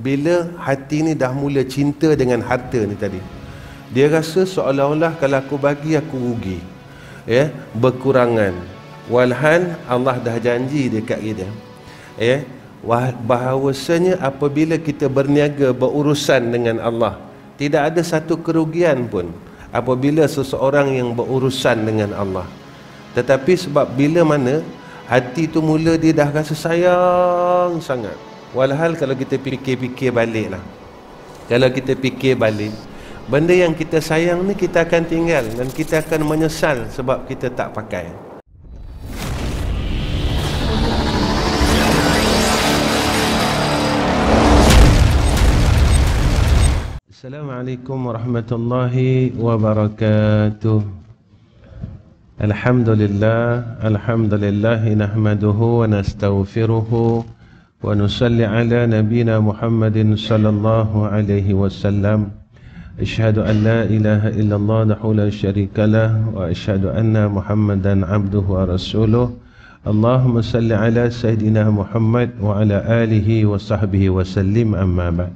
bila hati ni dah mula cinta dengan harta ni tadi dia rasa seolah-olah kalau aku bagi aku rugi ya berkurangan walhan Allah dah janji dekat kita ya bahawasanya apabila kita berniaga berurusan dengan Allah tidak ada satu kerugian pun apabila seseorang yang berurusan dengan Allah tetapi sebab bila mana hati itu mula dia dah rasa sayang sangat Walhal kalau kita fikir-fikir balik lah Kalau kita fikir balik Benda yang kita sayang ni kita akan tinggal Dan kita akan menyesal sebab kita tak pakai Assalamualaikum warahmatullahi wabarakatuh Alhamdulillah Alhamdulillah Nahmaduhu wa nastaghfiruhu ونصلي على نبينا محمد صلى الله عليه وسلم اشهد ان لا اله الا الله وحده لا شريك له واشهد ان محمدا عبده ورسوله اللهم صل على سيدنا محمد وعلى اله وصحبه وسلم اما بعد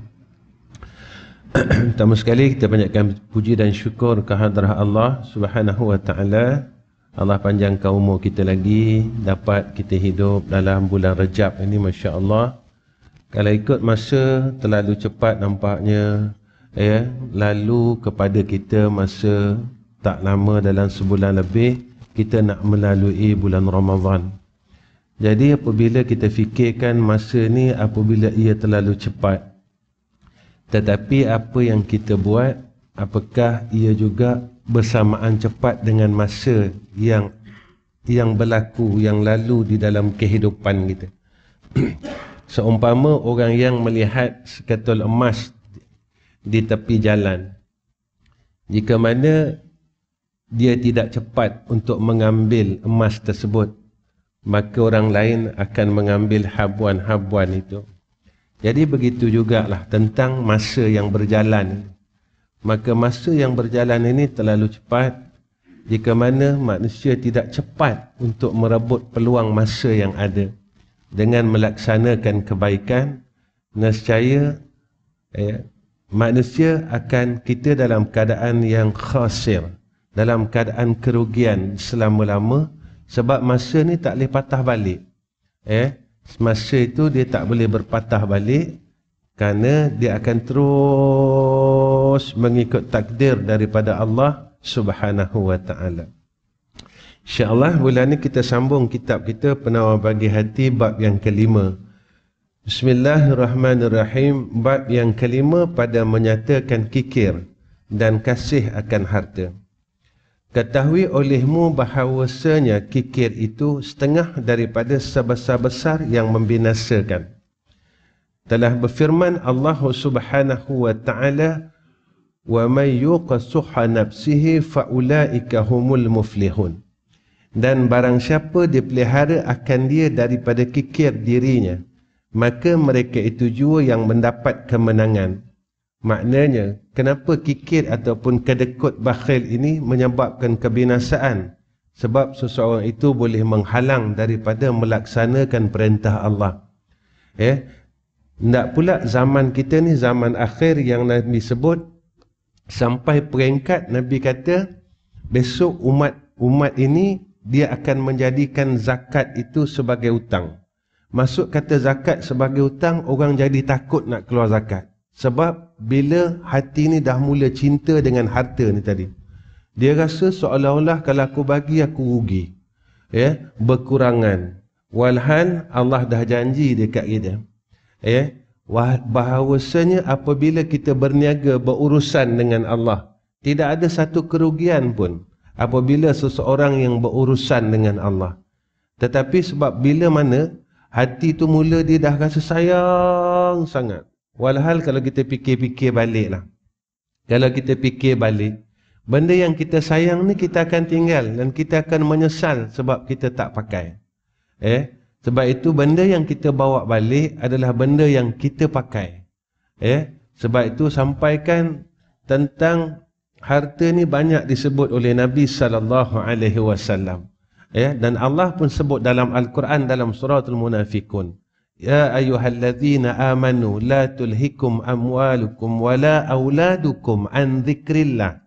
Pertama sekali kita banyakkan puji dan syukur kehadrah Allah Subhanahu wa taala Allah panjangkan umur kita lagi dapat kita hidup dalam bulan Rejab ini Masya Allah kalau ikut masa terlalu cepat nampaknya ya lalu kepada kita masa tak lama dalam sebulan lebih kita nak melalui bulan Ramadhan jadi apabila kita fikirkan masa ni apabila ia terlalu cepat tetapi apa yang kita buat apakah ia juga bersamaan cepat dengan masa yang yang berlaku yang lalu di dalam kehidupan kita seumpama orang yang melihat seketul emas di tepi jalan jika mana dia tidak cepat untuk mengambil emas tersebut maka orang lain akan mengambil habuan-habuan itu jadi begitu jugalah tentang masa yang berjalan maka masa yang berjalan ini terlalu cepat jika mana manusia tidak cepat untuk merebut peluang masa yang ada dengan melaksanakan kebaikan nescaya eh, manusia akan kita dalam keadaan yang khasir dalam keadaan kerugian selama-lama sebab masa ni tak boleh patah balik eh, masa itu dia tak boleh berpatah balik kerana dia akan terus mengikut takdir daripada Allah Subhanahu wa taala. insya bulan ni kita sambung kitab kita Penawar Bagi Hati bab yang kelima. Bismillahirrahmanirrahim bab yang kelima pada menyatakan kikir dan kasih akan harta. Ketahui olehmu bahawasanya kikir itu setengah daripada sebesar-besar yang membinasakan telah berfirman Allah Subhanahu wa taala wa may yuqsuha nafsihi faulaika humul muflihun dan barang siapa dipelihara akan dia daripada kikir dirinya maka mereka itu jua yang mendapat kemenangan maknanya kenapa kikir ataupun kedekut bakhil ini menyebabkan kebinasaan sebab seseorang itu boleh menghalang daripada melaksanakan perintah Allah eh tak pula zaman kita ni zaman akhir yang Nabi sebut Sampai peringkat Nabi kata Besok umat-umat ini Dia akan menjadikan zakat itu sebagai hutang Masuk kata zakat sebagai hutang Orang jadi takut nak keluar zakat Sebab bila hati ni dah mula cinta dengan harta ni tadi Dia rasa seolah-olah kalau aku bagi aku rugi Ya, berkurangan Walhan Allah dah janji dekat kita Eh, bahawasanya apabila kita berniaga berurusan dengan Allah tidak ada satu kerugian pun apabila seseorang yang berurusan dengan Allah tetapi sebab bila mana hati itu mula dia dah rasa sayang sangat walhal kalau kita fikir-fikir balik lah kalau kita fikir balik benda yang kita sayang ni kita akan tinggal dan kita akan menyesal sebab kita tak pakai eh sebab itu benda yang kita bawa balik adalah benda yang kita pakai. Ya. Yeah? Sebab itu sampaikan tentang harta ni banyak disebut oleh Nabi sallallahu alaihi wasallam. Ya, dan Allah pun sebut dalam Al-Quran dalam surah Al-Munafikun. Ya ayyuhallazina amanu la tulhikum amwalukum wa la auladukum an dhikrillah.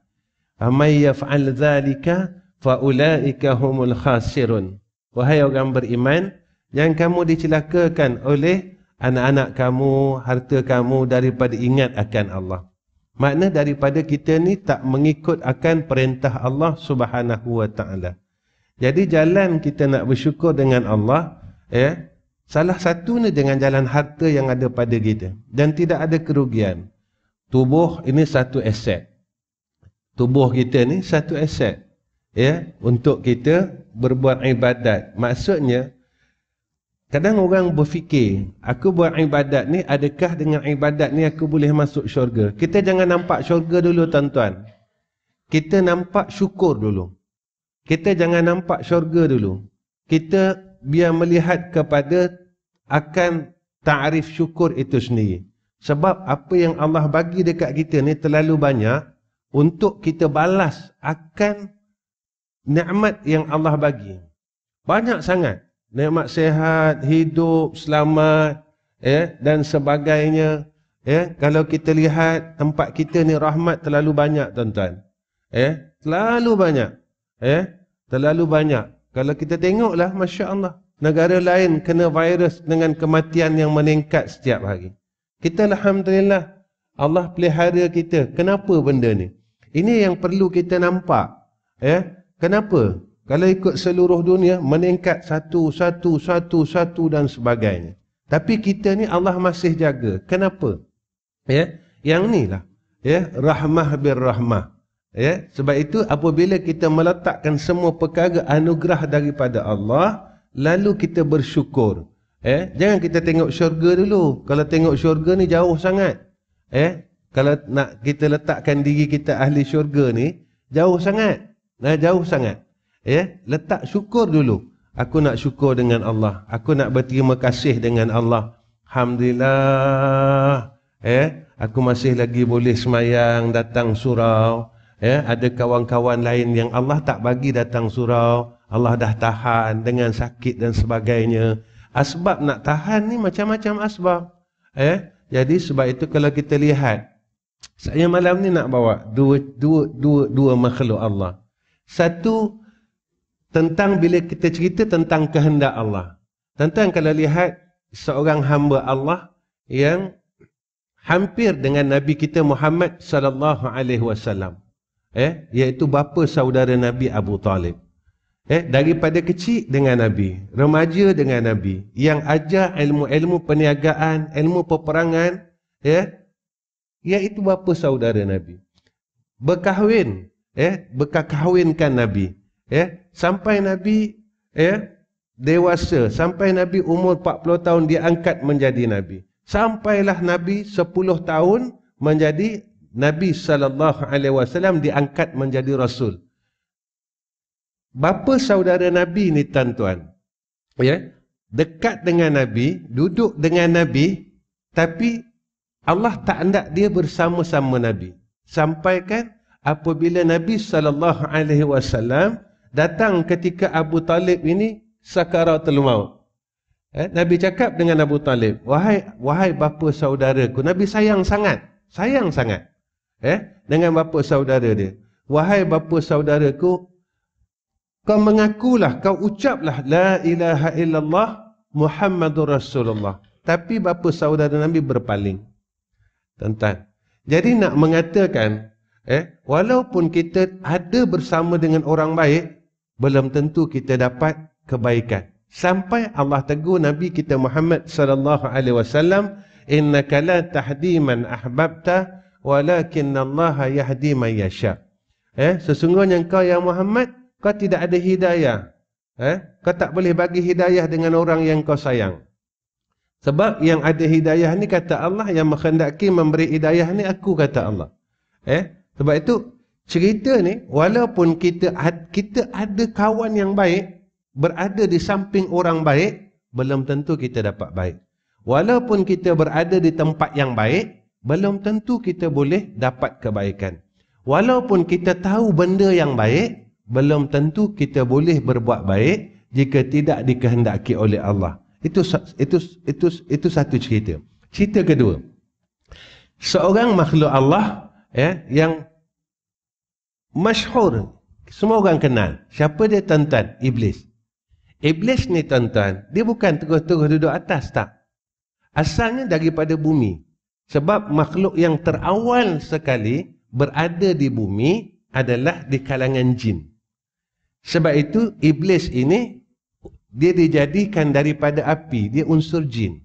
Amay yaf'al dhalika fa ulaika humul khasirun. Wahai orang beriman, yang kamu dicelakakan oleh anak-anak kamu, harta kamu daripada ingat akan Allah. Makna daripada kita ni tak mengikut akan perintah Allah Subhanahu Wa Taala. Jadi jalan kita nak bersyukur dengan Allah, ya, salah satunya dengan jalan harta yang ada pada kita dan tidak ada kerugian. Tubuh ini satu aset. Tubuh kita ni satu aset ya untuk kita berbuat ibadat. Maksudnya Kadang orang berfikir, aku buat ibadat ni, adakah dengan ibadat ni aku boleh masuk syurga? Kita jangan nampak syurga dulu tuan-tuan. Kita nampak syukur dulu. Kita jangan nampak syurga dulu. Kita biar melihat kepada akan ta'rif syukur itu sendiri. Sebab apa yang Allah bagi dekat kita ni terlalu banyak untuk kita balas akan nikmat yang Allah bagi. Banyak sangat nikmat sehat, hidup selamat ya dan sebagainya ya kalau kita lihat tempat kita ni rahmat terlalu banyak tuan-tuan ya terlalu banyak ya terlalu banyak kalau kita tengoklah masya-Allah negara lain kena virus dengan kematian yang meningkat setiap hari kita alhamdulillah Allah pelihara kita kenapa benda ni ini yang perlu kita nampak ya kenapa kalau ikut seluruh dunia meningkat satu, satu, satu, satu dan sebagainya. Tapi kita ni Allah masih jaga. Kenapa? Ya, yang ni lah. Ya, rahmah bir rahmah. Ya, sebab itu apabila kita meletakkan semua perkara anugerah daripada Allah, lalu kita bersyukur. Ya, jangan kita tengok syurga dulu. Kalau tengok syurga ni jauh sangat. Ya, kalau nak kita letakkan diri kita ahli syurga ni, jauh sangat. Nah, jauh sangat. Ya, letak syukur dulu. Aku nak syukur dengan Allah. Aku nak berterima kasih dengan Allah. Alhamdulillah. Eh, aku masih lagi boleh semayang datang surau. Eh, ada kawan-kawan lain yang Allah tak bagi datang surau. Allah dah tahan dengan sakit dan sebagainya. Asbab nak tahan ni macam-macam asbab. Eh, jadi sebab itu kalau kita lihat saya malam ni nak bawa dua dua dua dua makhluk Allah. Satu tentang bila kita cerita tentang kehendak Allah. Tentang kalau lihat seorang hamba Allah yang hampir dengan Nabi kita Muhammad sallallahu alaihi wasallam. Eh, iaitu bapa saudara Nabi Abu Talib. Eh, daripada kecil dengan Nabi, remaja dengan Nabi, yang ajar ilmu-ilmu perniagaan, ilmu peperangan, ya. Eh, iaitu bapa saudara Nabi. Berkahwin, eh, berkahwinkan Nabi ya sampai nabi ya dewasa sampai nabi umur 40 tahun dia angkat menjadi nabi sampailah nabi 10 tahun menjadi nabi sallallahu alaihi wasallam diangkat menjadi rasul bapa saudara nabi ni tuan-tuan ya dekat dengan nabi duduk dengan nabi tapi Allah tak hendak dia bersama-sama nabi sampaikan apabila nabi sallallahu alaihi wasallam datang ketika Abu Talib ini sakaratul maut. Eh, Nabi cakap dengan Abu Talib, wahai wahai bapa saudaraku, Nabi sayang sangat, sayang sangat eh, dengan bapa saudara dia. Wahai bapa saudaraku, kau mengakulah, kau ucaplah, La ilaha illallah Muhammadur Rasulullah. Tapi bapa saudara Nabi berpaling. Tentang. Jadi nak mengatakan, eh, walaupun kita ada bersama dengan orang baik, belum tentu kita dapat kebaikan sampai Allah tegur Nabi kita Muhammad sallallahu alaihi wasallam innaka la tahdi man ahbabta walakin Allah yahdi man yasha eh sesungguhnya engkau yang Muhammad kau tidak ada hidayah eh kau tak boleh bagi hidayah dengan orang yang kau sayang sebab yang ada hidayah ni kata Allah yang menghendaki memberi hidayah ni aku kata Allah eh sebab itu cerita ni walaupun kita kita ada kawan yang baik berada di samping orang baik belum tentu kita dapat baik walaupun kita berada di tempat yang baik belum tentu kita boleh dapat kebaikan walaupun kita tahu benda yang baik belum tentu kita boleh berbuat baik jika tidak dikehendaki oleh Allah itu itu itu itu satu cerita cerita kedua seorang makhluk Allah ya yang masyhur semua orang kenal siapa dia tuan-tuan iblis iblis ni tuan-tuan dia bukan terus-terus duduk atas tak asalnya daripada bumi sebab makhluk yang terawal sekali berada di bumi adalah di kalangan jin sebab itu iblis ini dia dijadikan daripada api dia unsur jin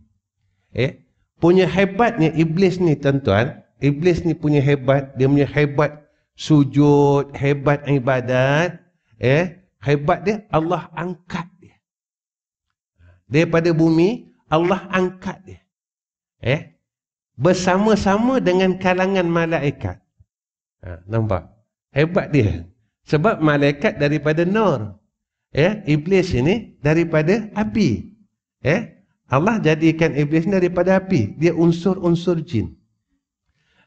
eh punya hebatnya iblis ni tuan-tuan iblis ni punya hebat dia punya hebat sujud, hebat ibadat, eh, hebat dia Allah angkat dia. Daripada bumi Allah angkat dia. Eh, bersama-sama dengan kalangan malaikat. Ha, nampak? Hebat dia. Sebab malaikat daripada nur. Eh, iblis ini daripada api. Eh, Allah jadikan iblis daripada api. Dia unsur-unsur jin.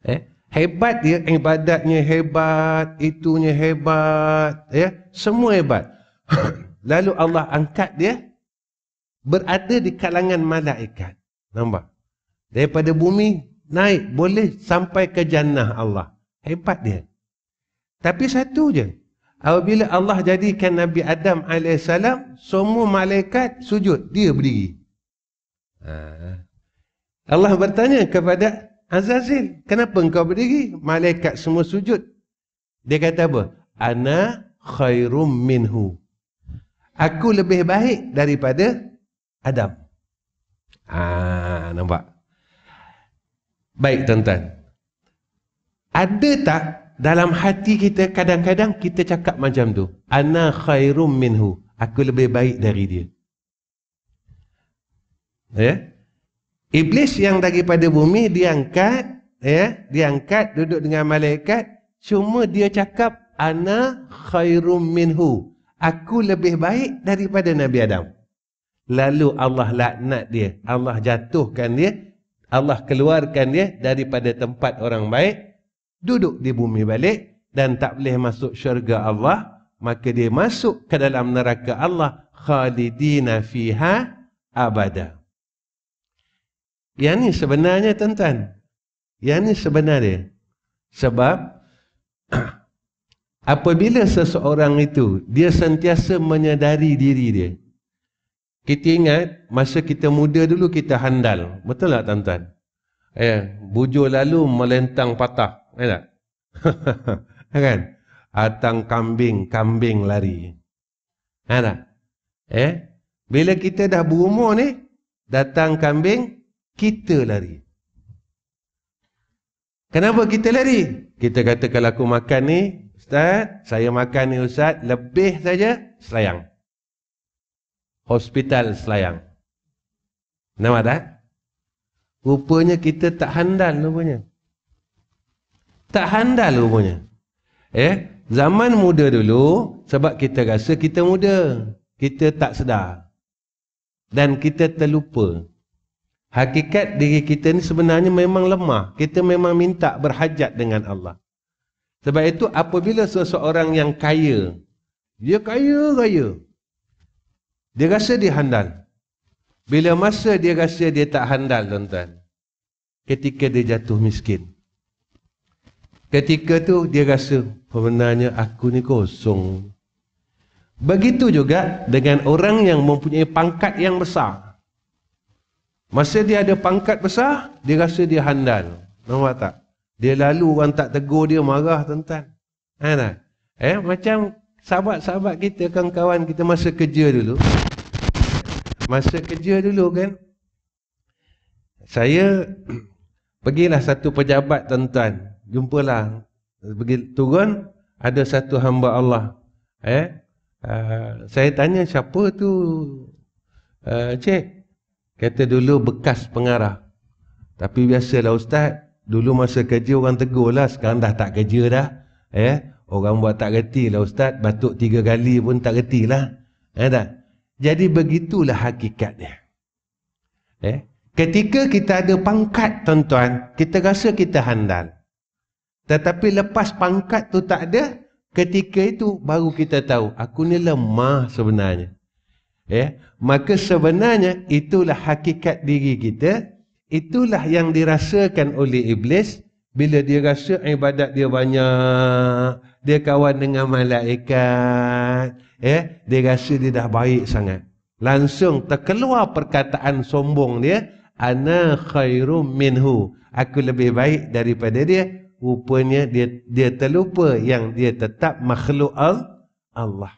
Eh, Hebat dia, ibadatnya hebat, itunya hebat, ya, semua hebat. Lalu Allah angkat dia berada di kalangan malaikat. Nampak? Daripada bumi naik boleh sampai ke jannah Allah. Hebat dia. Tapi satu je. Apabila Allah jadikan Nabi Adam AS, semua malaikat sujud. Dia berdiri. Ha. Allah bertanya kepada Azazil. Kenapa engkau berdiri? Malaikat semua sujud. Dia kata apa? Ana khairum minhu. Aku lebih baik daripada Adam. Ah, nampak? Baik tuan-tuan. Ada tak dalam hati kita kadang-kadang kita cakap macam tu? Ana khairum minhu. Aku lebih baik dari dia. Ya? Yeah? Iblis yang daripada bumi diangkat ya, diangkat duduk dengan malaikat cuma dia cakap ana khairum minhu. Aku lebih baik daripada Nabi Adam. Lalu Allah laknat dia. Allah jatuhkan dia. Allah keluarkan dia daripada tempat orang baik duduk di bumi balik dan tak boleh masuk syurga Allah maka dia masuk ke dalam neraka Allah khalidina fiha abada yang ni sebenarnya tuan-tuan. Yang ni sebenarnya. Sebab apabila seseorang itu dia sentiasa menyedari diri dia. Kita ingat masa kita muda dulu kita handal. Betul tak tuan-tuan? Eh, bujur lalu melentang patah. Eh tak? kan? Atang kambing, kambing lari. Eh tak? Eh? Bila kita dah berumur ni, datang kambing, kita lari kenapa kita lari kita kata kalau aku makan ni ustaz saya makan ni ustaz lebih saja selayang hospital selayang nama tak rupanya kita tak handal rupanya tak handal rupanya eh zaman muda dulu sebab kita rasa kita muda kita tak sedar dan kita terlupa Hakikat diri kita ni sebenarnya memang lemah. Kita memang minta berhajat dengan Allah. Sebab itu apabila seseorang yang kaya, dia kaya raya. Dia rasa dia handal. Bila masa dia rasa dia tak handal, tuan-tuan. Ketika dia jatuh miskin. Ketika tu dia rasa, sebenarnya aku ni kosong. Begitu juga dengan orang yang mempunyai pangkat yang besar. Masa dia ada pangkat besar, dia rasa dia handal. Nampak tak? Dia lalu orang tak tegur dia marah tuan-tuan. Ha tak? Eh macam sahabat-sahabat kita kawan-kawan kita masa kerja dulu. Masa kerja dulu kan. Saya pergilah satu pejabat tuan-tuan. Jumpalah pergi turun ada satu hamba Allah. Eh uh, saya tanya siapa tu? Uh, cik Kata dulu bekas pengarah. Tapi biasalah ustaz, dulu masa kerja orang tegur lah, sekarang dah tak kerja dah. Eh, orang buat tak reti lah ustaz, batuk tiga kali pun tak reti lah. Eh, tak? Jadi begitulah hakikatnya. Eh, ketika kita ada pangkat tuan-tuan, kita rasa kita handal. Tetapi lepas pangkat tu tak ada, ketika itu baru kita tahu, aku ni lemah sebenarnya. Eh, maka sebenarnya itulah hakikat diri kita itulah yang dirasakan oleh iblis bila dia rasa ibadat dia banyak dia kawan dengan malaikat eh dia rasa dia dah baik sangat langsung terkeluar perkataan sombong dia ana khairum minhu aku lebih baik daripada dia rupanya dia dia terlupa yang dia tetap makhluk Allah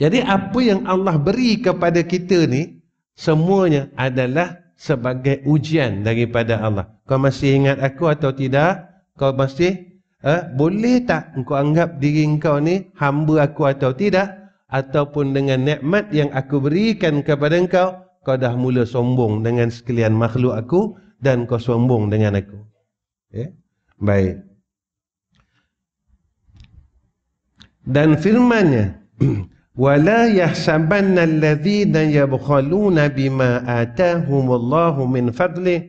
jadi apa yang Allah beri kepada kita ni semuanya adalah sebagai ujian daripada Allah. Kau masih ingat aku atau tidak? Kau masih eh, boleh tak Kau anggap diri kau ni hamba aku atau tidak? Ataupun dengan nikmat yang aku berikan kepada kau, kau dah mula sombong dengan sekalian makhluk aku dan kau sombong dengan aku. Eh? Baik. Dan firmannya ولا يحسبن الذين يبخلون بما آتاهم الله من فضله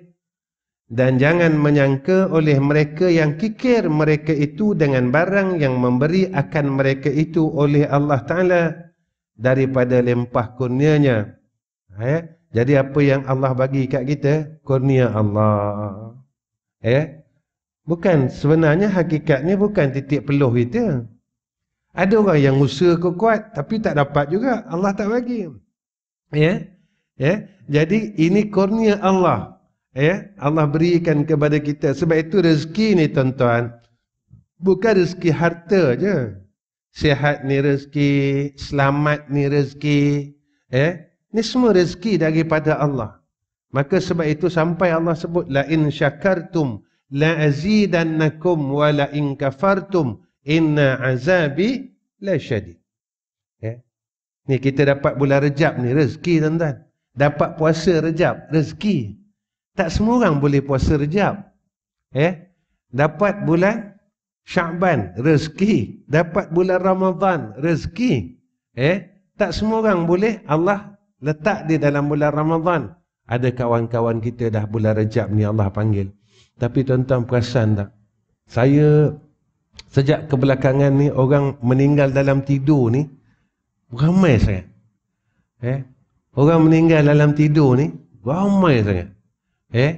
dan jangan menyangka oleh mereka yang kikir mereka itu dengan barang yang memberi akan mereka itu oleh Allah Ta'ala daripada lempah kurnianya. Ya? Jadi apa yang Allah bagi kat kita? Kurnia Allah. Eh, Bukan sebenarnya hakikatnya bukan titik peluh kita. Ada orang yang usaha kau kuat tapi tak dapat juga. Allah tak bagi. Ya. Ya. Jadi ini kurnia Allah. Ya, Allah berikan kepada kita. Sebab itu rezeki ni tuan-tuan bukan rezeki harta je. Sihat ni rezeki, selamat ni rezeki, ya. Ni semua rezeki daripada Allah. Maka sebab itu sampai Allah sebut la in syakartum la azidannakum wa la in kafartum inna azabi la syadid. Ya. Ni kita dapat bulan Rejab ni rezeki tuan-tuan. Dapat puasa Rejab rezeki. Tak semua orang boleh puasa Rejab. Ya. Dapat bulan Syaban rezeki, dapat bulan Ramadan rezeki. Ya. Tak semua orang boleh Allah letak dia dalam bulan Ramadan. Ada kawan-kawan kita dah bulan Rejab ni Allah panggil. Tapi tuan-tuan perasan tak? Saya Sejak kebelakangan ni orang meninggal dalam tidur ni ramai sangat. Eh? Orang meninggal dalam tidur ni ramai sangat. Eh?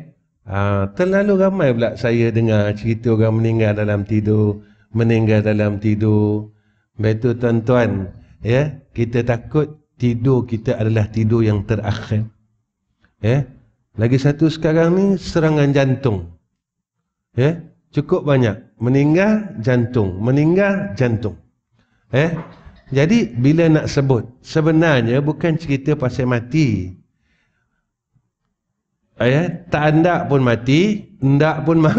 Ha, terlalu ramai pula saya dengar cerita orang meninggal dalam tidur, meninggal dalam tidur. Betul tuan-tuan, ya, kita takut tidur kita adalah tidur yang terakhir. Eh? Lagi satu sekarang ni serangan jantung. Ya? Eh? cukup banyak meninggal jantung meninggal jantung eh jadi bila nak sebut sebenarnya bukan cerita pasal mati eh tak hendak pun mati hendak pun ma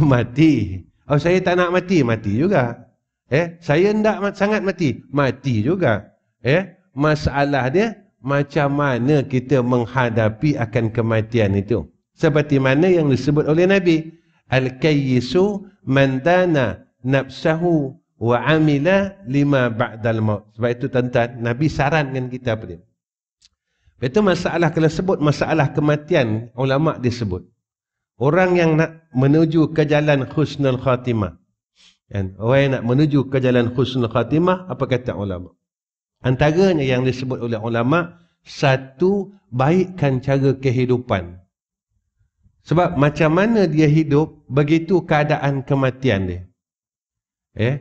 mati oh saya tak nak mati mati juga eh saya hendak sangat mati mati juga eh masalah dia macam mana kita menghadapi akan kematian itu seperti mana yang disebut oleh nabi الكيس من دان wa amila lima بعد الموت sebab itu tuan-tuan Nabi saran dengan kita apa dia itu masalah kena sebut masalah kematian ulama disebut orang yang nak menuju ke jalan khusnul khatimah kan orang yang nak menuju ke jalan khusnul khatimah apa kata ulama antaranya yang disebut oleh ulama satu baikkan cara kehidupan sebab macam mana dia hidup, begitu keadaan kematian dia. Eh?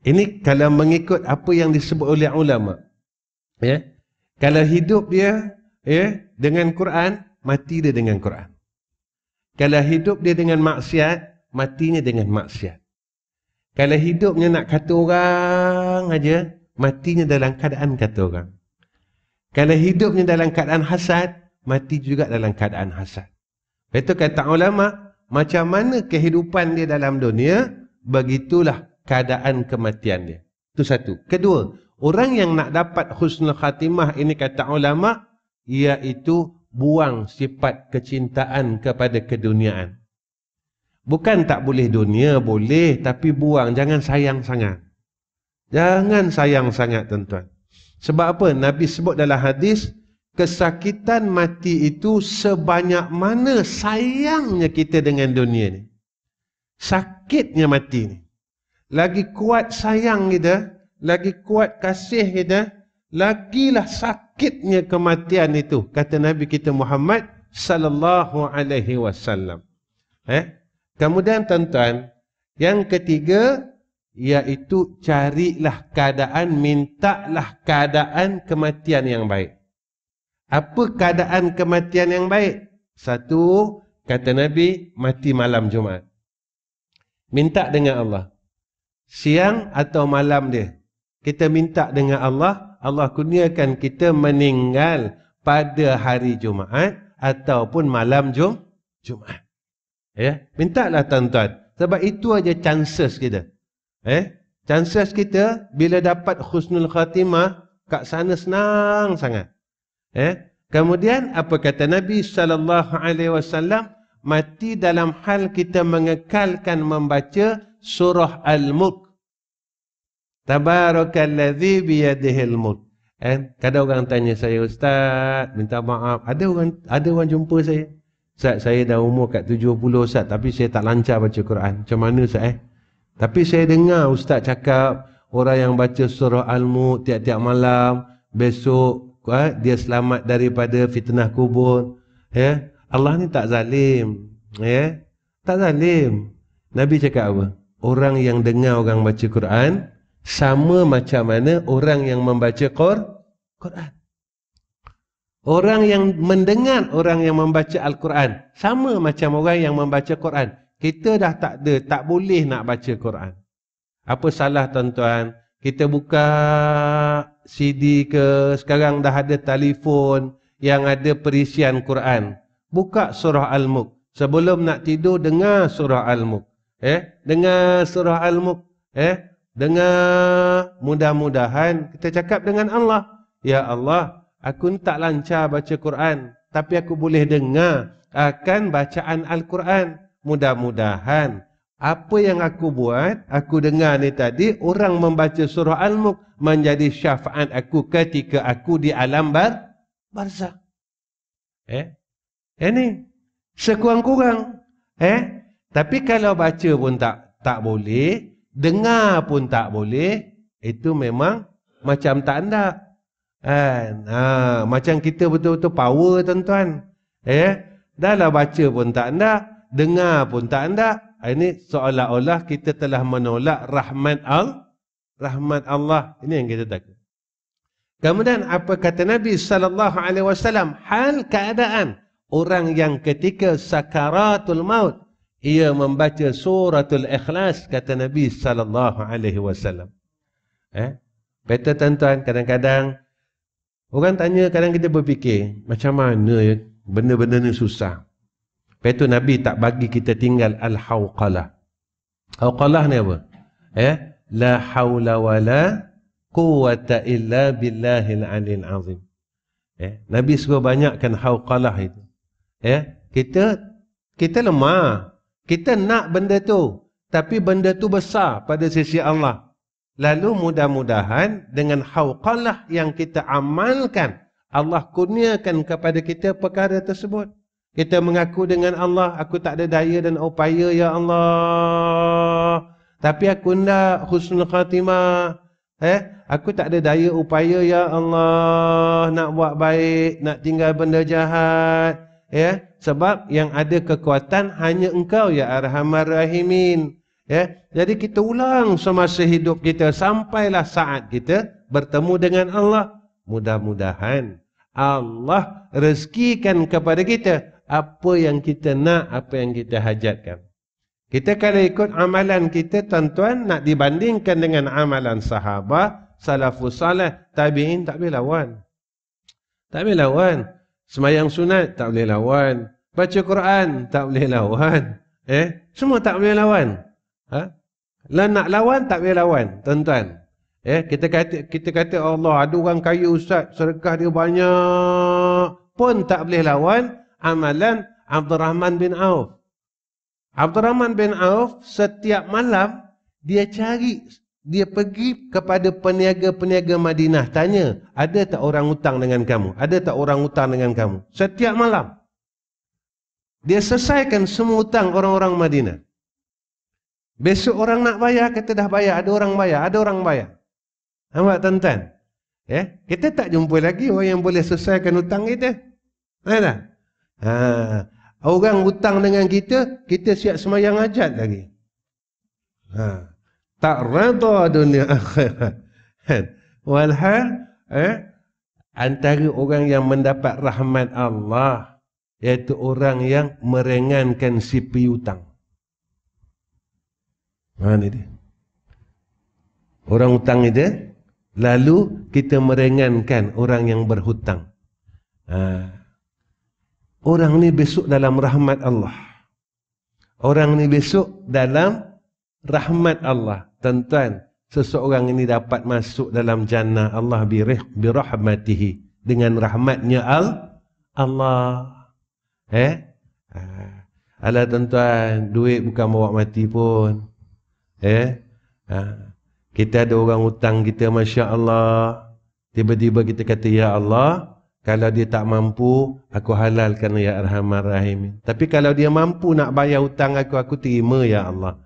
Ini kalau mengikut apa yang disebut oleh ulama. Eh? Kalau hidup dia eh, dengan Quran, mati dia dengan Quran. Kalau hidup dia dengan maksiat, matinya dengan maksiat. Kalau hidupnya nak kata orang aja, matinya dalam keadaan kata orang. Kalau hidupnya dalam keadaan hasad, mati juga dalam keadaan hasad. Itu kata ulama, macam mana kehidupan dia dalam dunia, begitulah keadaan kematian dia. Itu satu. Kedua, orang yang nak dapat khusnul khatimah ini kata ulama, iaitu buang sifat kecintaan kepada keduniaan. Bukan tak boleh dunia, boleh, tapi buang. Jangan sayang sangat. Jangan sayang sangat, tuan-tuan. Sebab apa? Nabi sebut dalam hadis, kesakitan mati itu sebanyak mana sayangnya kita dengan dunia ni. Sakitnya mati ni. Lagi kuat sayang kita, lagi kuat kasih kita, lagilah sakitnya kematian itu kata Nabi kita Muhammad sallallahu alaihi wasallam. Eh? Kemudian tuan-tuan, yang ketiga iaitu carilah keadaan, mintalah keadaan kematian yang baik. Apa keadaan kematian yang baik? Satu, kata Nabi, mati malam Jumaat. Minta dengan Allah. Siang atau malam dia. Kita minta dengan Allah, Allah kurniakan kita meninggal pada hari Jumaat ataupun malam Jum, Jumaat. Ya, mintalah tuan-tuan. Sebab itu aja chances kita. Eh, chances kita bila dapat khusnul khatimah, kat sana senang sangat. Eh? Kemudian apa kata Nabi sallallahu alaihi wasallam mati dalam hal kita mengekalkan membaca surah Al-Mulk. Tabarakallazi biyadihil mulk. Eh? Kadang orang tanya saya ustaz, minta maaf. Ada orang ada orang jumpa saya. Ustaz, saya dah umur kat 70 ustaz tapi saya tak lancar baca Quran. Macam mana ustaz eh? Tapi saya dengar ustaz cakap orang yang baca surah Al-Mulk tiap-tiap malam Besok Ha? dia selamat daripada fitnah kubur ya Allah ni tak zalim ya tak zalim nabi cakap apa orang yang dengar orang baca Quran sama macam mana orang yang membaca Quran orang yang mendengar orang yang membaca Al-Quran sama macam orang yang membaca Quran kita dah tak ada tak boleh nak baca Quran apa salah tuan-tuan kita buka CD ke sekarang dah ada telefon yang ada perisian Quran buka surah al-mulk sebelum nak tidur dengar surah al-mulk eh dengar surah al-mulk eh dengar mudah-mudahan kita cakap dengan Allah ya Allah aku tak lancar baca Quran tapi aku boleh dengar akan bacaan al-Quran mudah-mudahan apa yang aku buat, aku dengar ni tadi, orang membaca surah Al-Mulk menjadi syafaat aku ketika aku di alam bar barzah. Eh? Eh ni? Sekurang-kurang. Eh? Tapi kalau baca pun tak tak boleh, dengar pun tak boleh, itu memang macam tak anda. Kan? Ha, macam kita betul-betul power tuan-tuan. Eh? Dah la baca pun tak anda, dengar pun tak anda, Ah, ini seolah-olah kita telah menolak rahmat al rahmat Allah ini yang kita takut kemudian apa kata Nabi sallallahu alaihi wasallam hal keadaan orang yang ketika sakaratul maut ia membaca suratul ikhlas kata Nabi sallallahu alaihi wasallam eh betul tuan-tuan kadang-kadang orang tanya kadang kita berfikir macam mana ya benda-benda ni susah Lepas tu Nabi tak bagi kita tinggal Al-Hawqalah. Hawqalah ni apa? Eh? La hawla wa la quwata illa billahil alin azim. Eh? Nabi suruh banyakkan Hawqalah itu. Eh? Kita kita lemah. Kita nak benda tu. Tapi benda tu besar pada sisi Allah. Lalu mudah-mudahan dengan Hawqalah yang kita amalkan Allah kurniakan kepada kita perkara tersebut. Kita mengaku dengan Allah, aku tak ada daya dan upaya ya Allah. Tapi aku nak khusnul khatimah. Eh, aku tak ada daya upaya ya Allah nak buat baik, nak tinggal benda jahat. Ya, sebab yang ada kekuatan hanya Engkau ya Arhamar Rahimin. Ya, jadi kita ulang semasa hidup kita sampailah saat kita bertemu dengan Allah. Mudah-mudahan Allah rezekikan kepada kita apa yang kita nak, apa yang kita hajatkan. Kita kalau ikut amalan kita, tuan-tuan, nak dibandingkan dengan amalan sahabah, salafus salih, tabi'in, tak boleh lawan. Tak boleh lawan. Semayang sunat, tak boleh lawan. Baca Quran, tak boleh lawan. Eh, Semua tak boleh lawan. Ha? Lah nak lawan, tak boleh lawan, tuan-tuan. Eh, kita kata, kita kata Allah, ada orang kaya ustaz, serkah dia banyak pun tak boleh lawan amalan Abdurrahman bin Auf. Abdurrahman bin Auf setiap malam dia cari, dia pergi kepada peniaga-peniaga Madinah tanya, ada tak orang hutang dengan kamu? Ada tak orang hutang dengan kamu? Setiap malam dia selesaikan semua hutang orang-orang Madinah. Besok orang nak bayar, kita dah bayar. Ada orang bayar, ada orang bayar. Nampak tuan-tuan? Ya? Kita tak jumpa lagi orang yang boleh selesaikan hutang kita. Nampak tak? Ha. Orang hutang dengan kita, kita siap semayang ajat lagi. Ha. Tak rata dunia akhirat. Kan? Walhal, eh, antara orang yang mendapat rahmat Allah, iaitu orang yang merengankan si piutang. Mana ha, dia? Orang hutang itu, lalu kita merengankan orang yang berhutang. Haa orang ni besok dalam rahmat Allah. Orang ni besok dalam rahmat Allah. Tuan-tuan, seseorang ini dapat masuk dalam jannah Allah birih birahmatihi dengan rahmatnya al Allah. Eh? Ah. Alah tuan-tuan, duit bukan bawa mati pun. Eh? Ha. Kita ada orang hutang kita, Masya Allah. Tiba-tiba kita kata, Ya Allah, kalau dia tak mampu, aku halalkan ya arhamar rahimin. Tapi kalau dia mampu nak bayar hutang aku, aku terima ya Allah.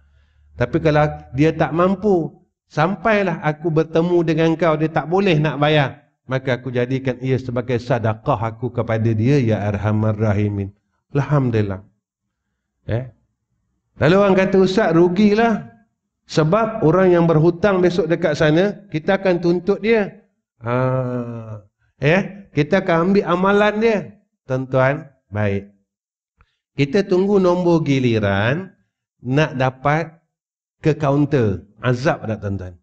Tapi kalau dia tak mampu, sampailah aku bertemu dengan kau, dia tak boleh nak bayar. Maka aku jadikan ia sebagai sadaqah aku kepada dia ya arhamar rahimin. Alhamdulillah. Eh? Lalu orang kata, Ustaz rugilah. Sebab orang yang berhutang besok dekat sana, kita akan tuntut dia. Haa. Ah. Eh? Ya? Kita akan ambil amalan dia. Tuan-tuan, baik. Kita tunggu nombor giliran nak dapat ke kaunter. Azab tak tuan-tuan?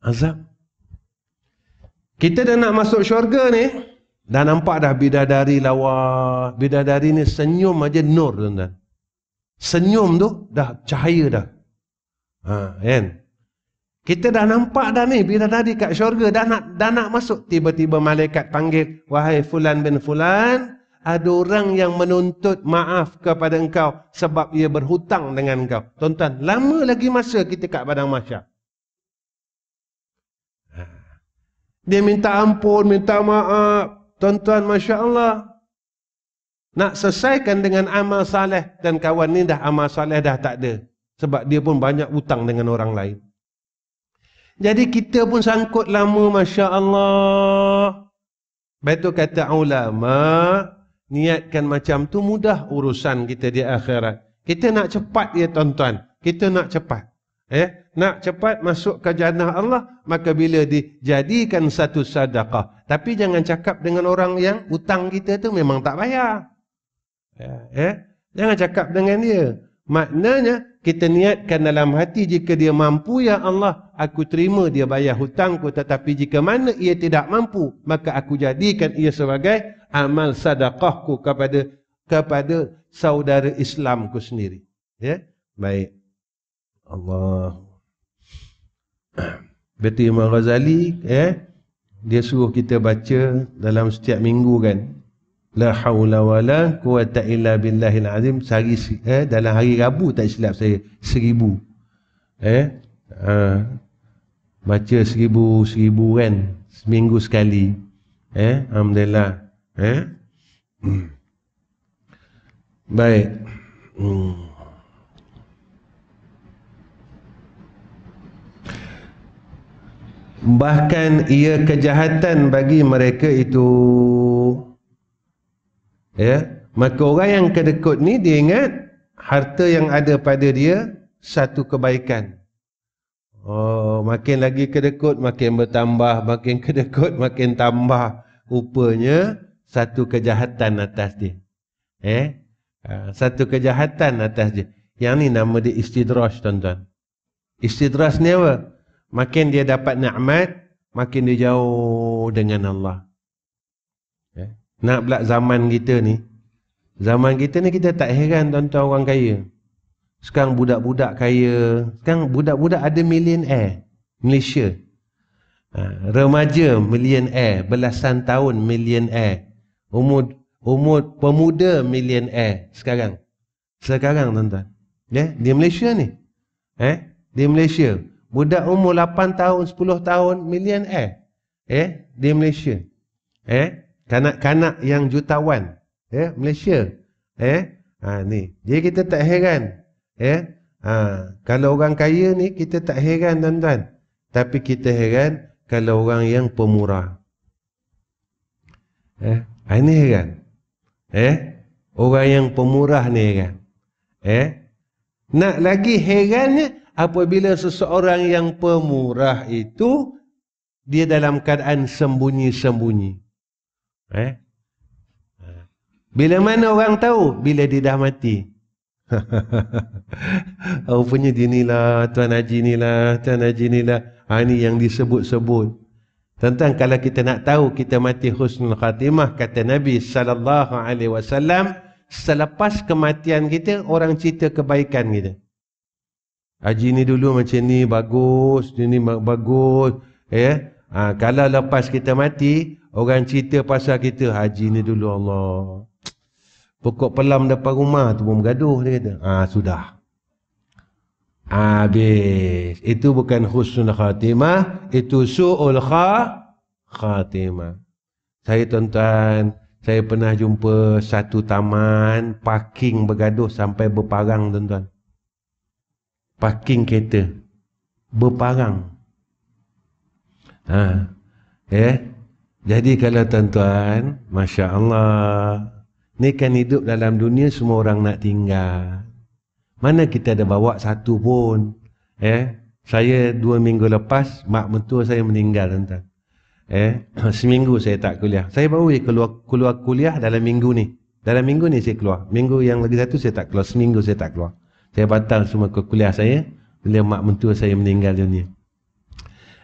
Azab. Kita dah nak masuk syurga ni. Dah nampak dah bidadari lawa. Bidadari ni senyum aja nur tuan-tuan. Senyum tu dah cahaya dah. Ha, kan? Yeah. Kita dah nampak dah ni bila tadi kat syurga dah nak dah nak masuk tiba-tiba malaikat panggil wahai fulan bin fulan ada orang yang menuntut maaf kepada engkau sebab ia berhutang dengan engkau. Tonton, lama lagi masa kita kat padang mahsyar. Ha. Dia minta ampun, minta maaf. Tonton, tuan masya-Allah. Nak selesaikan dengan amal saleh dan kawan ni dah amal saleh dah tak ada sebab dia pun banyak hutang dengan orang lain. Jadi kita pun sangkut lama Masya Allah Betul kata ulama Niatkan macam tu mudah urusan kita di akhirat Kita nak cepat ya tuan-tuan Kita nak cepat eh? Nak cepat masuk ke jannah Allah Maka bila dijadikan satu sadaqah Tapi jangan cakap dengan orang yang Utang kita tu memang tak bayar ya, eh? Jangan cakap dengan dia Maknanya kita niatkan dalam hati jika dia mampu ya Allah aku terima dia bayar hutangku tetapi jika mana ia tidak mampu maka aku jadikan ia sebagai amal sedekahku kepada kepada saudara Islamku sendiri ya baik Allah Betul Imam Ghazali eh dia suruh kita baca dalam setiap minggu kan la haula wala quwata illa billahil azim sehari eh dalam hari Rabu tak silap saya seribu eh Uh, baca seribu seribu kan seminggu sekali eh alhamdulillah eh hmm. baik hmm. bahkan ia kejahatan bagi mereka itu ya maka orang yang kedekut ni dia ingat harta yang ada pada dia satu kebaikan Oh, makin lagi kedekut, makin bertambah, makin kedekut, makin tambah. Rupanya, satu kejahatan atas dia. Eh? Ah, satu kejahatan atas dia. Yang ni nama dia istidrash, tuan-tuan. Istidrash ni apa? Makin dia dapat ni'mat, makin dia jauh dengan Allah. Eh? Nak pula zaman kita ni. Zaman kita ni, kita tak heran tuan-tuan orang kaya. Sekarang budak-budak kaya. Sekarang budak-budak ada million air Malaysia. Ha, remaja air Belasan tahun million air Umur umur pemuda million air sekarang. Sekarang tuan-tuan. Yeah? Di Malaysia ni. Eh? Di Malaysia. Budak umur 8 tahun, 10 tahun million air, Eh? Di Malaysia. Eh? Kanak-kanak yang jutawan. Eh? Malaysia. Eh? Ha, ni. Jadi kita tak heran ya ha. kalau orang kaya ni kita tak heran tuan-tuan tapi kita heran kalau orang yang pemurah eh ya? ha, ini heran eh orang yang pemurah ni heran eh nak lagi herannya apabila seseorang yang pemurah itu dia dalam keadaan sembunyi-sembunyi eh bila mana orang tahu bila dia dah mati Rupanya dia ni lah, Tuan Haji ni lah, Tuan Haji ni lah. Ha, ini yang disebut-sebut. Tentang kalau kita nak tahu kita mati husnul khatimah, kata Nabi Sallallahu Alaihi Wasallam selepas kematian kita, orang cerita kebaikan kita. Haji ni dulu macam ni, bagus, dia ni bagus. Eh? Ha, kalau lepas kita mati, orang cerita pasal kita, Haji ni dulu Allah. Pokok pelam depan rumah tu pun bergaduh dia kata. Ah sudah. Habis. Itu bukan husnul khatimah, itu suul kha khatimah. Saya tuan-tuan, saya pernah jumpa satu taman parking bergaduh sampai berparang tuan-tuan. Parking kereta berparang. Ha. Eh. Jadi kalau tuan-tuan, masya-Allah, Ni kan hidup dalam dunia semua orang nak tinggal. Mana kita ada bawa satu pun. Eh, saya dua minggu lepas mak mentua saya meninggal tuan Eh, seminggu saya tak kuliah. Saya baru je keluar keluar kuliah dalam minggu ni. Dalam minggu ni saya keluar. Minggu yang lagi satu saya tak keluar, seminggu saya tak keluar. Saya batal semua ke kuliah saya bila mak mentua saya meninggal dunia.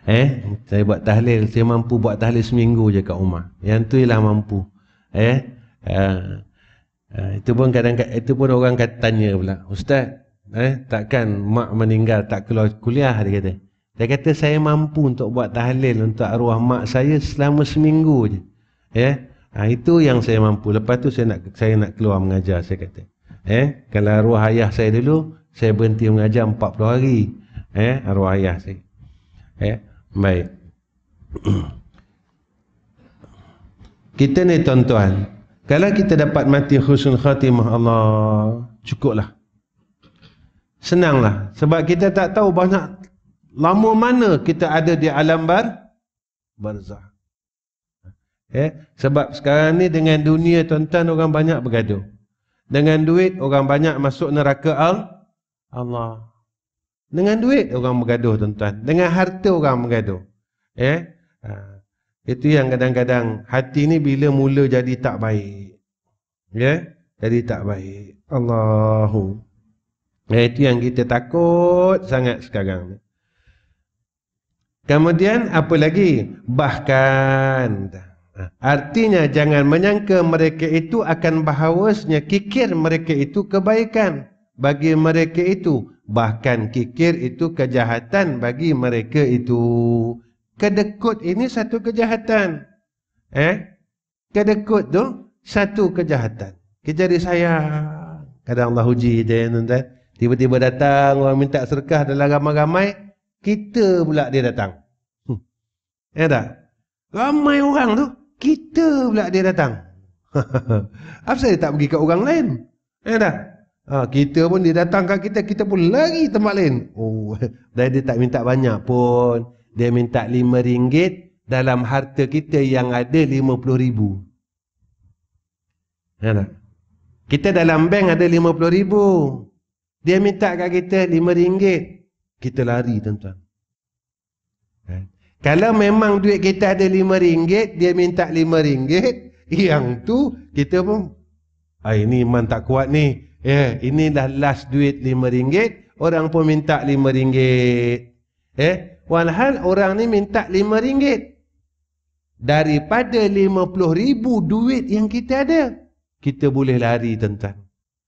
Eh, saya buat tahlil, saya mampu buat tahlil seminggu je kat rumah. Yang tu ialah mampu. Eh, ha, ha, itu pun kadang itu pun orang kata tanya pula ustaz eh takkan mak meninggal tak keluar kuliah dia kata dia kata saya mampu untuk buat tahlil untuk arwah mak saya selama seminggu je eh ha, itu yang saya mampu lepas tu saya nak saya nak keluar mengajar saya kata eh kalau arwah ayah saya dulu saya berhenti mengajar 40 hari eh arwah ayah saya eh baik kita ni tuan-tuan kalau kita dapat mati khusun khatimah Allah, cukuplah. Senanglah. Sebab kita tak tahu banyak lama mana kita ada di alam bar barzah. Eh? Sebab sekarang ni dengan dunia tuan-tuan orang banyak bergaduh. Dengan duit orang banyak masuk neraka al Allah. Dengan duit orang bergaduh tuan-tuan. Dengan harta orang bergaduh. Eh? Ha. Itu yang kadang-kadang hati ni bila mula jadi tak baik. Ya? Yeah? Jadi tak baik. Allahu. Ya, itu yang kita takut sangat sekarang. Kemudian apa lagi? Bahkan. Ha, artinya jangan menyangka mereka itu akan bahawasnya kikir mereka itu kebaikan bagi mereka itu. Bahkan kikir itu kejahatan bagi mereka itu kedekut ini satu kejahatan. Eh? Kedekut tu satu kejahatan. Kita jadi sayang. Kadang Allah uji dia tuan-tuan. Tiba-tiba datang orang minta serkah dalam ramai-ramai, kita pula dia datang. Hmm. Eh tak? Ramai orang tu, kita pula dia datang. Apa saya tak pergi kat orang lain? Eh tak? Ha, kita pun dia datang kat kita, kita pun lari tempat lain. Oh, dah dia tak minta banyak pun. Dia minta lima ringgit dalam harta kita yang ada lima puluh ribu. Kita dalam bank ada lima puluh ribu. Dia minta kat kita lima ringgit. Kita lari tuan-tuan. Kan? Kalau memang duit kita ada lima ringgit, dia minta lima ringgit, yang tu kita pun, ah, ini iman tak kuat ni. Eh, inilah last duit lima ringgit, orang pun minta lima ringgit. Eh, Walhal orang ni minta lima ringgit Daripada lima puluh ribu duit yang kita ada Kita boleh lari tentang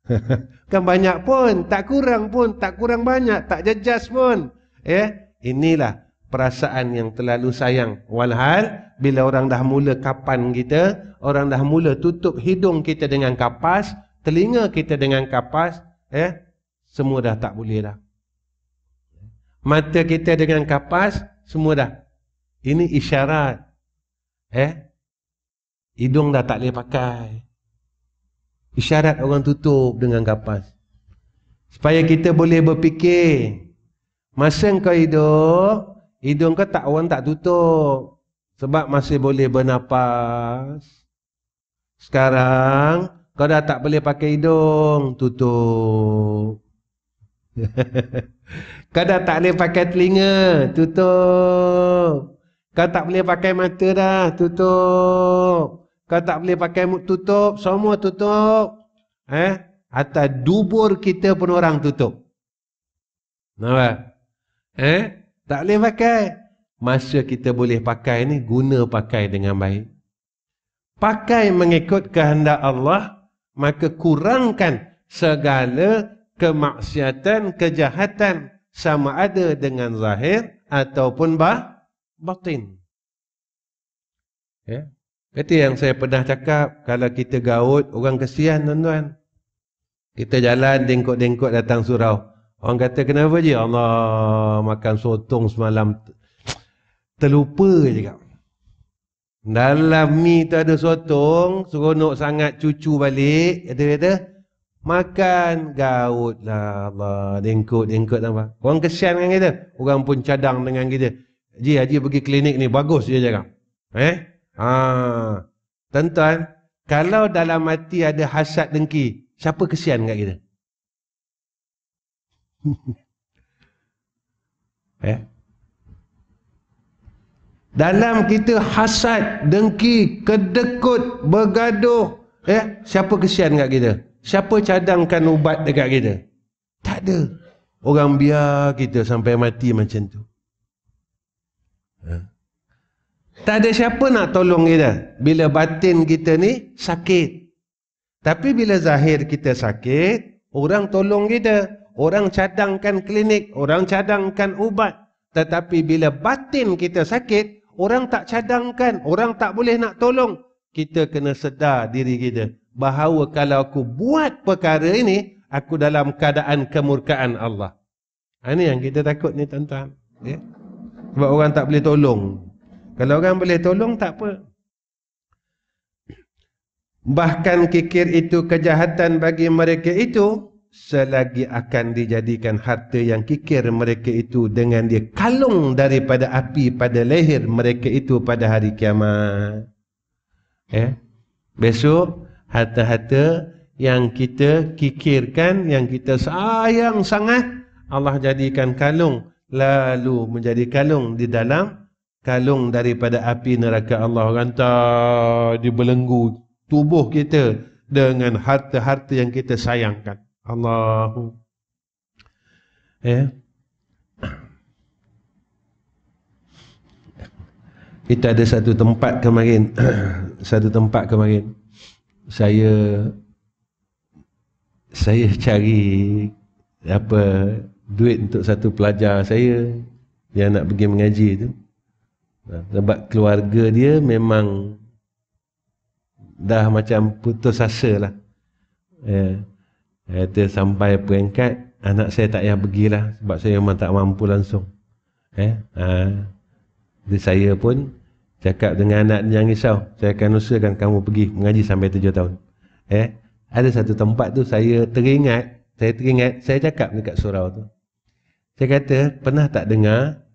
Kan banyak pun Tak kurang pun Tak kurang banyak Tak jejas pun Ya eh? Inilah perasaan yang terlalu sayang Walhal Bila orang dah mula kapan kita Orang dah mula tutup hidung kita dengan kapas Telinga kita dengan kapas Ya eh? Semua dah tak boleh dah mata kita dengan kapas semua dah ini isyarat eh hidung dah tak boleh pakai isyarat orang tutup dengan kapas supaya kita boleh berfikir masa kau hidup hidung kau tak orang tak tutup sebab masih boleh bernafas sekarang kau dah tak boleh pakai hidung tutup Kau tak boleh pakai telinga, tutup. Kau tak boleh pakai mata dah, tutup. Kau tak boleh pakai mulut tutup, semua tutup. Eh, atas dubur kita pun orang tutup. Nama? Eh, tak boleh pakai. Masa kita boleh pakai ni, guna pakai dengan baik. Pakai mengikut kehendak Allah, maka kurangkan segala kemaksiatan, kejahatan, sama ada dengan zahir ataupun bah, batin. Ya. Itu yang saya pernah cakap, kalau kita gaut, orang kesian tuan-tuan. Kita jalan dengkok-dengkok datang surau. Orang kata kenapa je? Allah makan sotong semalam. Terlupa je kak. Dalam mi tu ada sotong, seronok sangat cucu balik. Kata-kata, Makan gaut lah Allah. Dengkut, dengkut nampak. Orang kesian dengan kita. Orang pun cadang dengan kita. Haji, Haji pergi klinik ni. Bagus dia cakap. Eh? Ha. Tuan-tuan, kalau dalam mati ada hasad dengki, siapa kesian dengan kita? eh? Dalam kita hasad, dengki, kedekut, bergaduh, eh? siapa kesian dengan kita? Kita. Siapa cadangkan ubat dekat kita? Tak ada. Orang biar kita sampai mati macam tu. Ha? Tak ada siapa nak tolong kita bila batin kita ni sakit. Tapi bila zahir kita sakit, orang tolong kita. Orang cadangkan klinik, orang cadangkan ubat. Tetapi bila batin kita sakit, orang tak cadangkan, orang tak boleh nak tolong. Kita kena sedar diri kita bahawa kalau aku buat perkara ini, aku dalam keadaan kemurkaan Allah. Ha, ini yang kita takut ni tuan-tuan. Ya? Sebab orang tak boleh tolong. Kalau orang boleh tolong, tak apa. Bahkan kikir itu kejahatan bagi mereka itu, selagi akan dijadikan harta yang kikir mereka itu dengan dia kalung daripada api pada leher mereka itu pada hari kiamat. Ya? Besok, harta-harta yang kita kikirkan yang kita sayang sangat Allah jadikan kalung lalu menjadi kalung di dalam kalung daripada api neraka Allah rantai dibelenggu tubuh kita dengan harta-harta yang kita sayangkan Allahu eh kita ada satu tempat kemarin satu tempat kemarin saya saya cari apa duit untuk satu pelajar saya yang nak pergi mengaji tu sebab keluarga dia memang dah macam putus asa lah eh, sampai peringkat anak saya tak payah lah sebab saya memang tak mampu langsung eh, ya, ah, eh. Jadi saya pun cakap dengan anak yang risau saya akan usahakan kamu pergi mengaji sampai tujuh tahun eh ada satu tempat tu saya teringat saya teringat saya cakap dekat surau tu saya kata pernah tak dengar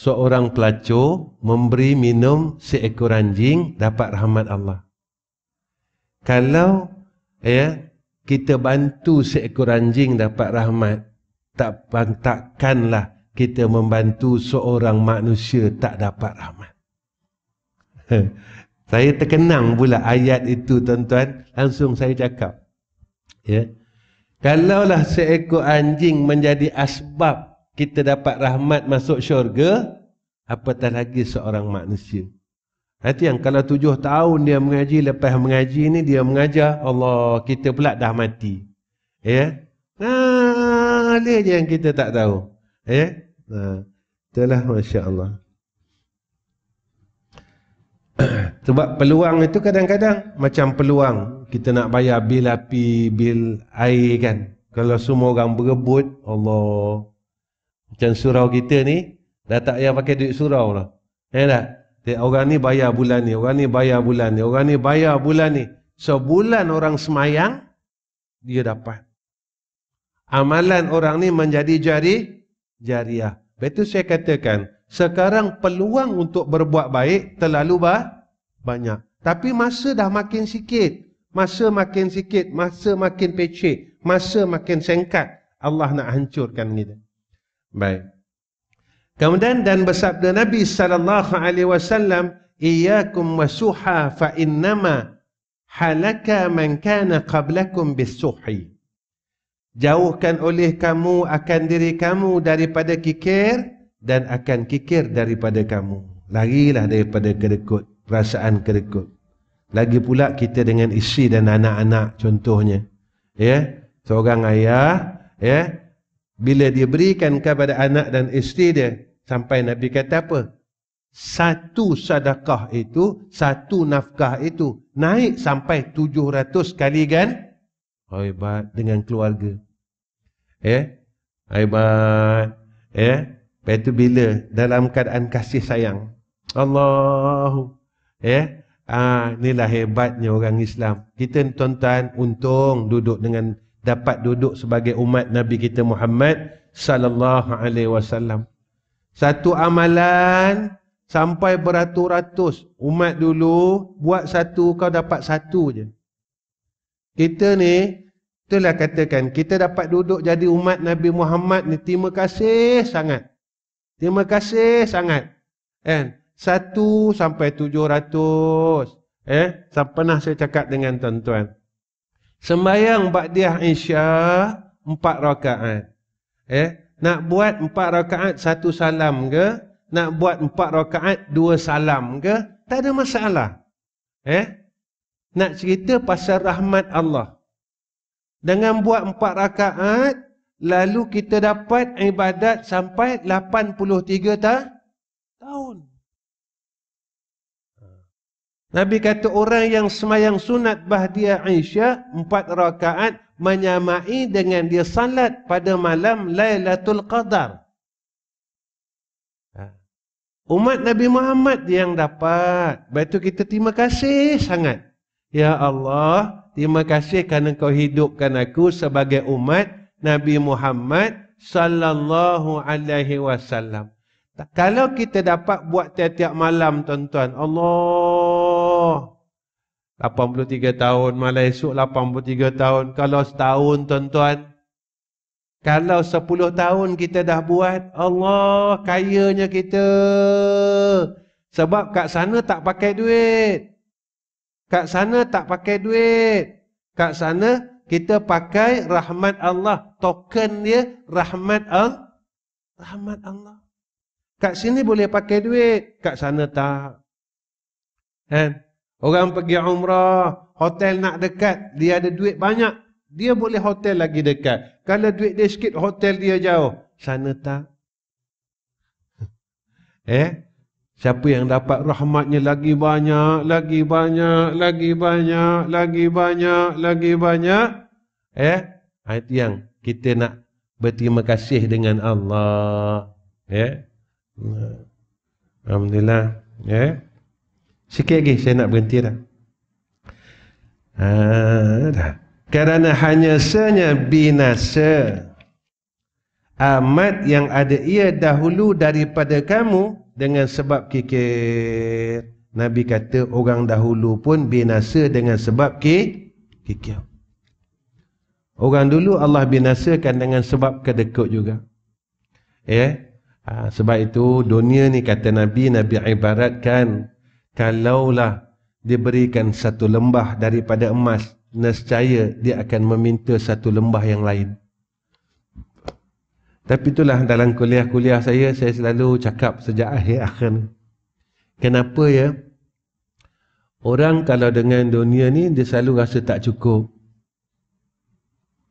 seorang pelacur memberi minum seekor anjing dapat rahmat Allah kalau ya kita bantu seekor anjing dapat rahmat tak takkanlah kita membantu seorang manusia tak dapat rahmat. saya terkenang pula ayat itu tuan-tuan, langsung saya cakap. Ya. Kalaulah seekor anjing menjadi asbab kita dapat rahmat masuk syurga, apatah lagi seorang manusia. Hati yang kalau tujuh tahun dia mengaji, lepas mengaji ni dia mengajar, Allah kita pula dah mati. Ya. Ha, ah, yang kita tak tahu. Eh? nah, Itulah Masya Allah. Sebab peluang itu kadang-kadang macam peluang. Kita nak bayar bil api, bil air kan. Kalau semua orang berebut, Allah. Macam surau kita ni, dah tak payah pakai duit surau lah. Eh tak? Orang ni bayar bulan ni, orang ni bayar bulan ni, orang ni bayar bulan ni. Sebulan orang semayang, dia dapat. Amalan orang ni menjadi jari, jariah. Betul saya katakan, sekarang peluang untuk berbuat baik terlalu bah, banyak. Tapi masa dah makin sikit. Masa makin sikit, masa makin pecek, masa makin sengkat. Allah nak hancurkan kita. Baik. Kemudian dan bersabda Nabi sallallahu alaihi wasallam, "Iyyakum wasuha fa innama halaka man kana qablakum bisuhi." jauhkan oleh kamu akan diri kamu daripada kikir dan akan kikir daripada kamu larilah daripada kerekut perasaan kerekut lagi pula kita dengan isteri dan anak-anak contohnya ya seorang ayah ya bila dia berikan kepada anak dan isteri dia sampai nabi kata apa satu sadakah itu satu nafkah itu naik sampai tujuh ratus kali kan hebat dengan keluarga Eh? Ya? Aibat. Eh? Ya? Lepas tu bila? Dalam keadaan kasih sayang. Allahu. Eh? Ah, inilah hebatnya orang Islam. Kita tuan-tuan untung duduk dengan dapat duduk sebagai umat Nabi kita Muhammad sallallahu alaihi wasallam. Satu amalan sampai beratus-ratus umat dulu buat satu kau dapat satu je. Kita ni Itulah katakan kita dapat duduk jadi umat Nabi Muhammad ni terima kasih sangat. Terima kasih sangat. Kan? Satu sampai tujuh ratus. Eh? tak Pernah saya cakap dengan tuan-tuan. Sembayang Ba'diah Isya empat rakaat. Eh? Nak buat empat rakaat satu salam ke? Nak buat empat rakaat dua salam ke? Tak ada masalah. Eh? Nak cerita pasal rahmat Allah. Dengan buat empat rakaat, lalu kita dapat ibadat sampai 83 ta tahun. Nabi kata orang yang semayang sunat Bahdia Aisyah, empat rakaat menyamai dengan dia salat pada malam Lailatul Qadar. Ha. Umat Nabi Muhammad yang dapat. Baik itu kita terima kasih sangat. Ya Allah, terima kasih kerana kau hidupkan aku sebagai umat Nabi Muhammad sallallahu alaihi wasallam. Kalau kita dapat buat tiap-tiap malam tuan-tuan, Allah 83 tahun, malam esok 83 tahun, kalau setahun tuan-tuan, kalau 10 tahun kita dah buat, Allah kayanya kita. Sebab kat sana tak pakai duit. Kat sana tak pakai duit. Kat sana kita pakai rahmat Allah. Token dia rahmat al rahmat Allah. Kat sini boleh pakai duit. Kat sana tak. Kan? Orang pergi umrah, hotel nak dekat, dia ada duit banyak. Dia boleh hotel lagi dekat. Kalau duit dia sikit, hotel dia jauh. Sana tak. eh? Siapa yang dapat rahmatnya lagi banyak, lagi banyak, lagi banyak, lagi banyak, lagi banyak. Eh, Ayat ha, yang kita nak berterima kasih dengan Allah. Eh, Alhamdulillah. Eh, sikit lagi saya nak berhenti dah. Ha, dah. Kerana hanya senya binasa. Amat yang ada ia dahulu daripada Kamu dengan sebab kikir. Nabi kata orang dahulu pun binasa dengan sebab kikir. Orang dulu Allah binasakan dengan sebab kedekut juga. Eh? Ha, sebab itu dunia ni kata Nabi, Nabi ibaratkan kalaulah diberikan satu lembah daripada emas, nescaya dia akan meminta satu lembah yang lain. Tapi itulah dalam kuliah-kuliah saya saya selalu cakap sejak akhir akhir. Kenapa ya? Orang kalau dengan dunia ni dia selalu rasa tak cukup.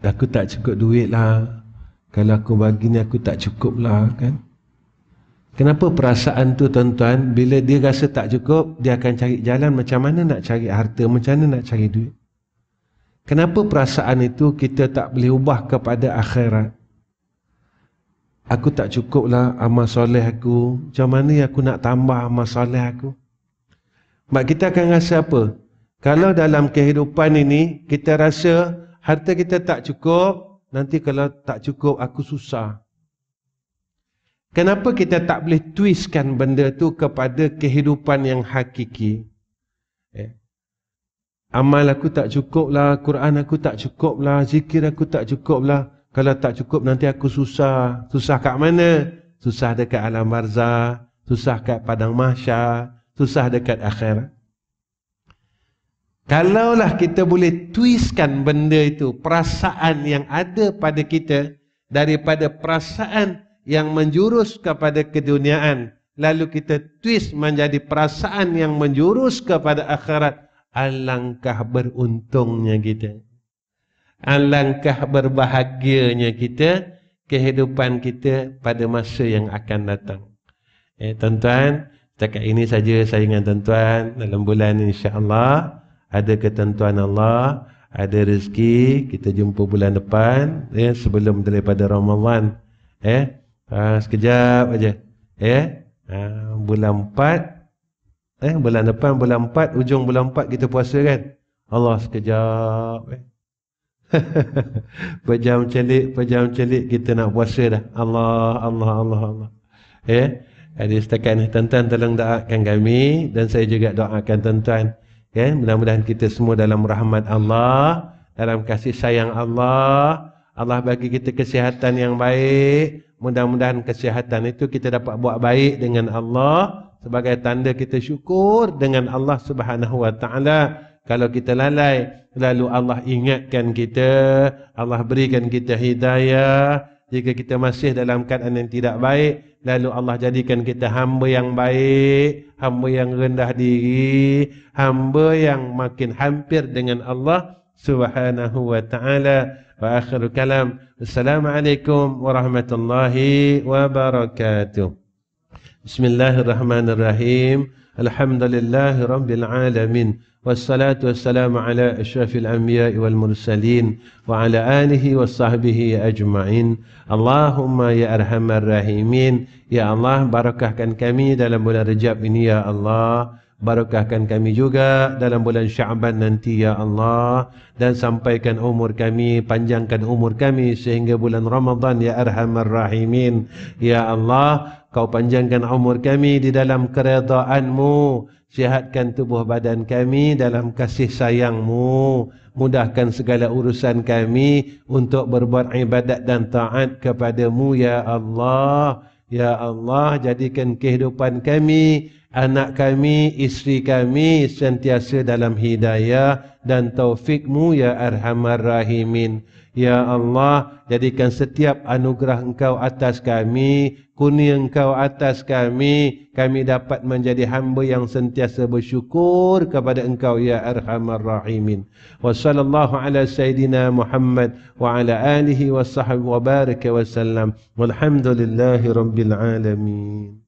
Aku tak cukup duit lah. Kalau aku bagi ni aku tak cukup lah kan. Kenapa perasaan tu tuan-tuan bila dia rasa tak cukup dia akan cari jalan macam mana nak cari harta, macam mana nak cari duit. Kenapa perasaan itu kita tak boleh ubah kepada akhirat? aku tak cukup lah amal soleh aku. Macam mana aku nak tambah amal soleh aku? Mak kita akan rasa apa? Kalau dalam kehidupan ini kita rasa harta kita tak cukup, nanti kalau tak cukup aku susah. Kenapa kita tak boleh twistkan benda tu kepada kehidupan yang hakiki? Eh. Amal aku tak cukup lah, Quran aku tak cukup lah, zikir aku tak cukup lah. Kalau tak cukup nanti aku susah. Susah kat mana? Susah dekat alam barzah, susah kat padang mahsyar, susah dekat akhir. Kalaulah kita boleh twistkan benda itu, perasaan yang ada pada kita daripada perasaan yang menjurus kepada keduniaan, lalu kita twist menjadi perasaan yang menjurus kepada akhirat, alangkah beruntungnya kita. Alangkah berbahagianya kita Kehidupan kita pada masa yang akan datang Eh tuan-tuan Setakat ini saja saya dengan tuan-tuan Dalam bulan insya Allah Ada ketentuan Allah Ada rezeki Kita jumpa bulan depan eh, Sebelum daripada Ramadan Eh uh, Sekejap aja. Eh uh, Bulan 4 Eh bulan depan bulan 4 Ujung bulan 4 kita puasa kan Allah sekejap Eh pejam celik, pejam celik kita nak puasa dah. Allah, Allah, Allah, Allah. Ya. Jadi setakat ini tuan-tuan tolong doakan kami dan saya juga doakan tuan-tuan. Ya, mudah-mudahan kita semua dalam rahmat Allah, dalam kasih sayang Allah. Allah bagi kita kesihatan yang baik. Mudah-mudahan kesihatan itu kita dapat buat baik dengan Allah sebagai tanda kita syukur dengan Allah Subhanahu wa kalau kita lalai, lalu Allah ingatkan kita, Allah berikan kita hidayah. Jika kita masih dalam keadaan yang tidak baik, lalu Allah jadikan kita hamba yang baik, hamba yang rendah diri, hamba yang makin hampir dengan Allah subhanahu wa ta'ala. Wa akhir kalam. Assalamualaikum warahmatullahi wabarakatuh. Bismillahirrahmanirrahim. Alhamdulillahirrahmanirrahim. والصلاة والسلام على أشرف الأنبياء والمرسلين وعلى آله وصحبه أجمعين اللهم يا أرحم الراحمين يا الله barakahkan kami dalam bulan Rajab ini ya Allah Barakahkan kami juga dalam bulan Syaban nanti ya Allah dan sampaikan umur kami panjangkan umur kami sehingga bulan Ramadan ya arhamar rahimin ya Allah kau panjangkan umur kami di dalam keridaan-Mu Sihatkan tubuh badan kami dalam kasih sayangmu. Mudahkan segala urusan kami untuk berbuat ibadat dan taat kepadamu, Ya Allah. Ya Allah, jadikan kehidupan kami, anak kami, isteri kami sentiasa dalam hidayah dan taufikmu, Ya Arhamar Rahimin. Ya Allah, jadikan setiap anugerah engkau atas kami, kuni engkau atas kami, kami dapat menjadi hamba yang sentiasa bersyukur kepada engkau ya arhamar rahimin. Wassallallahu ala sayidina Muhammad wa ala alihi washabbi wa baraka wasallam. Walhamdulillahirabbil alamin.